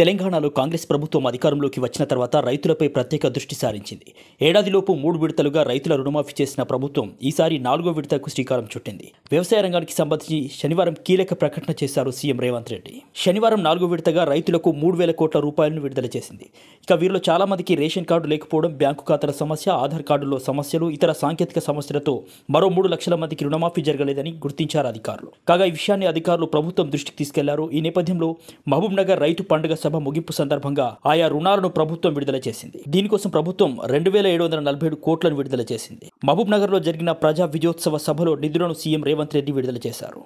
తెలంగాణలో కాంగ్రెస్ ప్రభుత్వం అధికారంలోకి వచ్చిన తర్వాత రైతులపై ప్రత్యేక దృష్టి సారించింది ఏడాదిలోపు మూడు విడతలుగా రైతుల రుణమాఫీ చేసిన ప్రభుత్వం ఈసారి నాలుగో విడతకు శ్రీకారం చుట్టింది వ్యవసాయ రంగానికి సంబంధించి శనివారం కీలక ప్రకటన చేశారు సీఎం రేవంత్ రెడ్డి శనివారం నాలుగో విడతగా రైతులకు మూడు వేల కోట్ల రూపాయలను విడుదల చేసింది ఇక వీరిలో చాలా మందికి రేషన్ కార్డు లేకపోవడం బ్యాంకు ఖాతాల సమస్య ఆధార్ కార్డులో సమస్యలు ఇతర సాంకేతిక సమస్యలతో మరో మూడు లక్షల మందికి రుణమాఫీ జరగలేదని గుర్తించారు అధికారులు కాగా ఈ విషయాన్ని అధికారులు ప్రభుత్వం దృష్టికి తీసుకెళ్లారు ఈ నేపథ్యంలో మహబూబ్ నగర్ రైతు పండుగ సభ ముగింపు సందర్భంగా ఆయా రుణాలను ప్రభుత్వం విడుదల చేసింది దీనికోసం ప్రభుత్వం రెండు వేల ఏడు వందల నలభై ఏడు కోట్లను విడుదల చేసింది మహబూబ్ నగర్లో జరిగిన ప్రజా విజయోత్సవ సభలో నిధులను సీఎం రేవంత్ రెడ్డి విడుదల చేశారు